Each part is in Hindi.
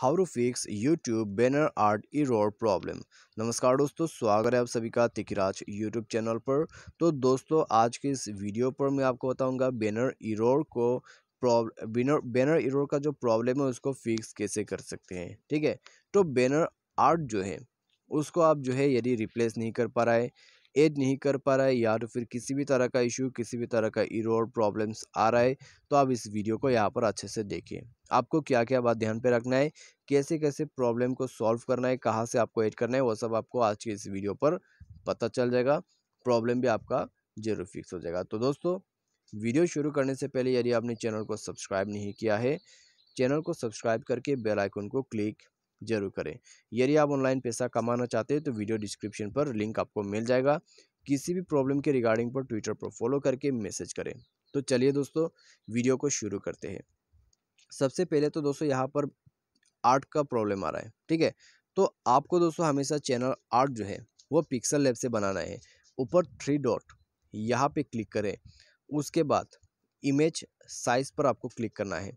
how to fix YouTube banner art error problem नमस्कार दोस्तों स्वागत है आप सभी का तिकराज यूट्यूब चैनल पर तो दोस्तों आज के इस वीडियो पर मैं आपको बताऊंगा बैनर इरोर को बैनर बैनर इरोर का जो प्रॉब्लम है उसको फिक्स कैसे कर सकते हैं ठीक है तो बैनर आर्ट जो है उसको आप जो है यदि रिप्लेस नहीं कर पा रहा है ऐड नहीं कर पा रहा है या तो फिर किसी भी तरह का इशू किसी भी तरह का इरोड प्रॉब्लम्स आ रहा है तो आप इस वीडियो को यहाँ पर अच्छे से देखें आपको क्या क्या बात ध्यान पे रखना है कैसे कैसे प्रॉब्लम को सॉल्व करना है कहाँ से आपको ऐड करना है वो सब आपको आज की इस वीडियो पर पता चल जाएगा प्रॉब्लम भी आपका जरूर फिक्स हो जाएगा तो दोस्तों वीडियो शुरू करने से पहले यदि आपने चैनल को सब्सक्राइब नहीं किया है चैनल को सब्सक्राइब करके बेल आइकन को क्लिक जरूर करें यदि आप ऑनलाइन पैसा कमाना चाहते हैं तो वीडियो डिस्क्रिप्शन पर लिंक आपको मिल जाएगा किसी भी प्रॉब्लम के रिगार्डिंग पर ट्विटर पर फॉलो करके मैसेज करें तो चलिए दोस्तों वीडियो को शुरू करते हैं सबसे पहले तो दोस्तों यहाँ पर आर्ट का प्रॉब्लम आ रहा है ठीक है तो आपको दोस्तों हमेशा चैनल आर्ट जो है वो पिक्सल लैब से बनाना है ऊपर थ्री डॉट यहाँ पे क्लिक करें उसके बाद इमेज साइज़ पर आपको क्लिक करना है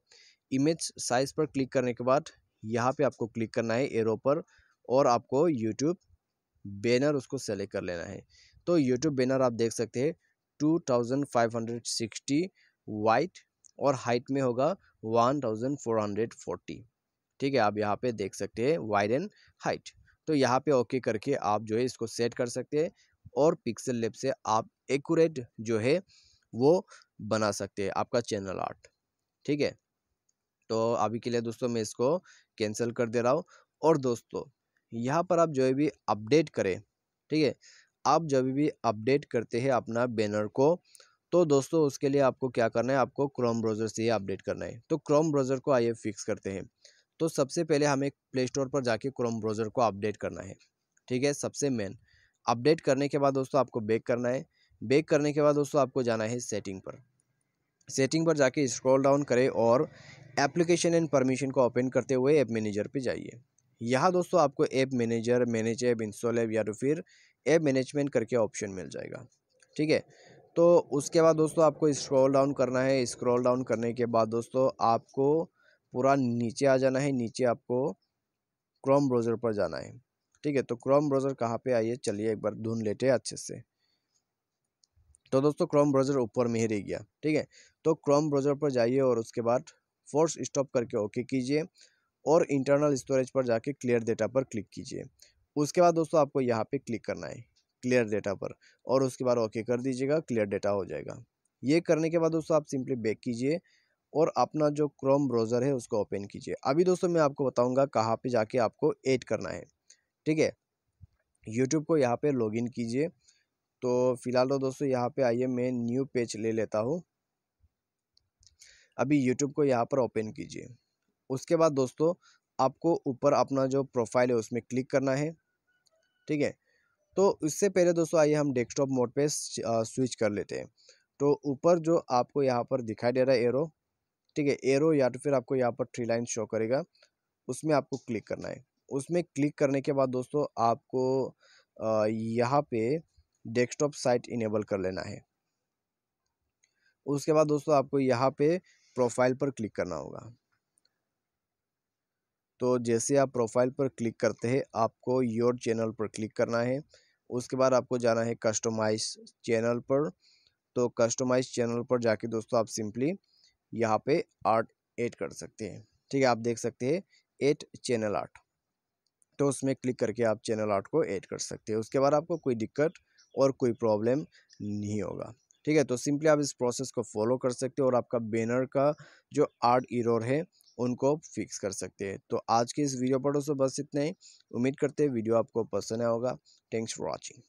इमेज साइज़ पर क्लिक करने के बाद यहाँ पे आपको क्लिक करना है एरो पर और आपको यूट्यूब बैनर उसको सेलेक्ट कर लेना है तो यूट्यूब बैनर आप देख सकते हैं two thousand five hundred sixty width और हाइट में होगा one thousand four hundred forty ठीक है आप यहाँ पे देख सकते हैं वाइड एंड हाइट तो यहाँ पे ओके करके आप जो है इसको सेट कर सकते हैं और पिक्सल लेप से आप एक्यूरेट जो है वो बना सकते हैं आपका चैनल आर्ट ठीक है तो अभी के लिए दोस्तों मैं इसको कैंसिल कर दे रहा हूँ और दोस्तों यहाँ पर आप जो भी अपडेट करें ठीक है आप जब भी अपडेट करते हैं अपना बैनर को तो दोस्तों उसके लिए आपको क्या करना है आपको क्रोम ब्राउज़र से ही अपडेट करना है तो क्रोम ब्राउज़र को आइए फिक्स करते हैं तो सबसे पहले हमें प्ले स्टोर पर जाके क्रोम ब्राउज़र को अपडेट करना है ठीक है सबसे मेन अपडेट करने के बाद दोस्तों आपको बैक करना है बैक करने के बाद दोस्तों आपको जाना है सेटिंग पर सेटिंग पर जाके स्क्रॉल डाउन करें और एप्लीकेशन एंड परमिशन को ओपन करते हुए ऐप मैनेजर पे जाइए यहाँ दोस्तों आपको app manager manage app install app या तो फिर ऐप मैनेजमेंट करके ऑप्शन मिल जाएगा ठीक है तो उसके बाद दोस्तों आपको स्क्रॉल डाउन करना है स्क्रॉल डाउन करने के बाद दोस्तों आपको पूरा नीचे आ जाना है नीचे आपको क्रोम ब्राउज़र पर जाना है ठीक है तो क्रोम ब्राउज़र कहाँ पे आइए चलिए एक बार ढूंढ लेते हैं अच्छे से तो दोस्तों क्रोम ब्राउज़र ऊपर में ही रह गया ठीक है तो क्रोम ब्राउज़र पर जाइए और उसके बाद फोर्स स्टॉप करके ओके कीजिए और इंटरनल स्टोरेज पर जाके क्लियर डेटा पर क्लिक कीजिए उसके बाद दोस्तों आपको यहाँ पे क्लिक करना है क्लियर डेटा पर और उसके बाद ओके कर दीजिएगा क्लियर डेटा हो जाएगा ये करने के बाद दोस्तों आप सिंपली बैक कीजिए और अपना जो क्रोम ब्राउज़र है उसको ओपन कीजिए अभी दोस्तों मैं आपको बताऊँगा कहाँ पर जाके आपको एड करना है ठीक है यूट्यूब को यहाँ पे लॉग कीजिए तो फिलहाल तो दोस्तों यहाँ पे आइए मैं न्यू पेज ले लेता हूँ अभी यूट्यूब को यहाँ पर ओपन कीजिए उसके बाद दोस्तों आपको ऊपर अपना जो प्रोफाइल है उसमें क्लिक करना है ठीक है तो इससे पहले दोस्तों आइए हम डेस्कटॉप मोड पे स्विच कर लेते हैं तो ऊपर जो आपको यहाँ पर दिखाई दे रहा है एरो ठीक है एरो या तो फिर आपको यहाँ पर थ्री लाइन शो करेगा उसमें आपको क्लिक करना है उसमें क्लिक करने के बाद दोस्तों आपको यहाँ पे डेस्कटॉप साइट इनेबल कर लेना है उसके बाद दोस्तों आपको यहाँ पे प्रोफाइल पर क्लिक करना होगा तो जैसे आप प्रोफाइल पर क्लिक करते हैं आपको योर चैनल पर क्लिक करना है उसके बाद आपको जाना है कस्टमाइज चैनल पर तो कस्टमाइज चैनल पर जाके दोस्तों आप सिंपली यहाँ पे आर्ट ऐड कर सकते हैं ठीक है आप देख सकते हैं एट चैनल आर्ट तो उसमें क्लिक करके आप चैनल आर्ट को ऐड कर सकते हैं उसके बाद आपको कोई दिक्कत और कोई प्रॉब्लम नहीं होगा ठीक है तो सिंपली आप इस प्रोसेस को फॉलो कर सकते हो और आपका बैनर का जो आर्ट इरोर है उनको फिक्स कर सकते हैं तो आज के इस वीडियो पर दोस्तों बस इतना ही उम्मीद करते हैं वीडियो आपको पसंद आया होगा थैंक्स फॉर वॉचिंग